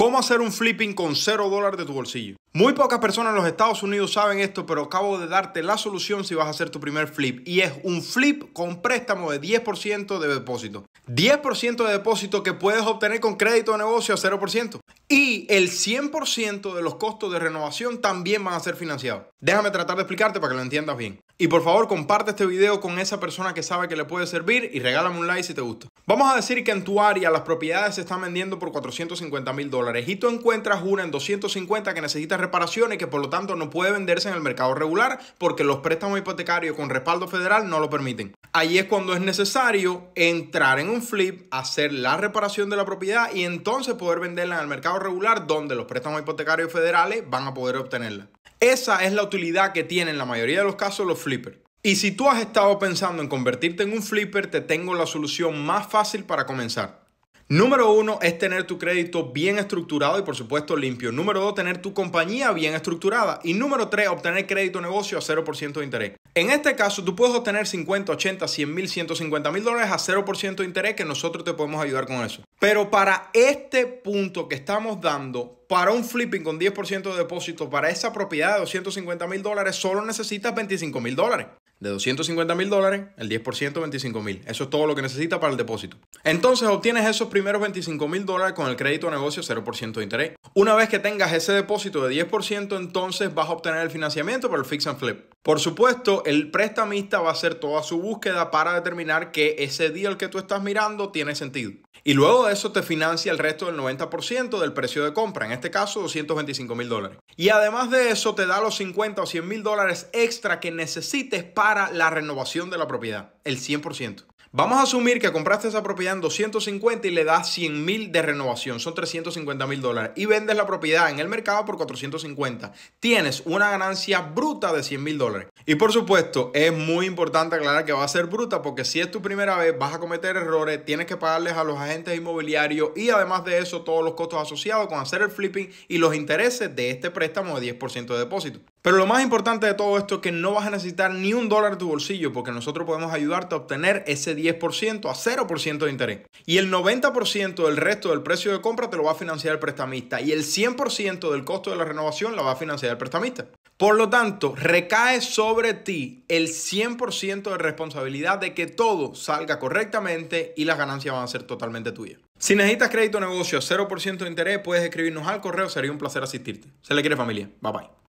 ¿Cómo hacer un flipping con 0 dólares de tu bolsillo? Muy pocas personas en los Estados Unidos saben esto, pero acabo de darte la solución si vas a hacer tu primer flip. Y es un flip con préstamo de 10% de depósito. 10% de depósito que puedes obtener con crédito de negocio a 0%. Y el 100% de los costos de renovación también van a ser financiados. Déjame tratar de explicarte para que lo entiendas bien. Y por favor comparte este video con esa persona que sabe que le puede servir y regálame un like si te gusta. Vamos a decir que en tu área las propiedades se están vendiendo por 450 mil dólares y tú encuentras una en 250 que necesitas reparaciones que por lo tanto no puede venderse en el mercado regular porque los préstamos hipotecarios con respaldo federal no lo permiten. Ahí es cuando es necesario entrar en un flip, hacer la reparación de la propiedad y entonces poder venderla en el mercado regular donde los préstamos hipotecarios federales van a poder obtenerla. Esa es la utilidad que tienen la mayoría de los casos los flippers. Y si tú has estado pensando en convertirte en un flipper, te tengo la solución más fácil para comenzar. Número uno es tener tu crédito bien estructurado y por supuesto limpio. Número dos, tener tu compañía bien estructurada. Y número tres, obtener crédito negocio a 0% de interés. En este caso, tú puedes obtener 50, 80, 100 mil, 150 mil dólares a 0% de interés que nosotros te podemos ayudar con eso. Pero para este punto que estamos dando, para un flipping con 10% de depósito, para esa propiedad de 250 mil dólares, solo necesitas 25 mil dólares de 250 mil dólares, el 10% 25 mil. Eso es todo lo que necesita para el depósito. Entonces obtienes esos primeros 25 mil dólares con el crédito a negocio 0% de interés. Una vez que tengas ese depósito de 10%, entonces vas a obtener el financiamiento para el fix and flip. Por supuesto, el prestamista va a hacer toda su búsqueda para determinar que ese deal que tú estás mirando tiene sentido. Y luego de eso te financia el resto del 90% del precio de compra, en este caso 225 mil dólares. Y además de eso te da los 50 o 100 mil dólares extra que necesites para la renovación de la propiedad, el 100%. Vamos a asumir que compraste esa propiedad en 250 y le das 100 mil de renovación, son 350 mil dólares, y vendes la propiedad en el mercado por 450. Tienes una ganancia bruta de 100 mil dólares. Y por supuesto, es muy importante aclarar que va a ser bruta porque si es tu primera vez, vas a cometer errores, tienes que pagarles a los agentes inmobiliarios y además de eso, todos los costos asociados con hacer el flipping y los intereses de este préstamo de 10% de depósito. Pero lo más importante de todo esto es que no vas a necesitar ni un dólar de tu bolsillo porque nosotros podemos ayudarte a obtener ese 10% a 0% de interés. Y el 90% del resto del precio de compra te lo va a financiar el prestamista y el 100% del costo de la renovación la va a financiar el prestamista. Por lo tanto, recae sobre ti el 100% de responsabilidad de que todo salga correctamente y las ganancias van a ser totalmente tuyas. Si necesitas crédito negocio a 0% de interés, puedes escribirnos al correo, sería un placer asistirte. Se le quiere familia. Bye bye.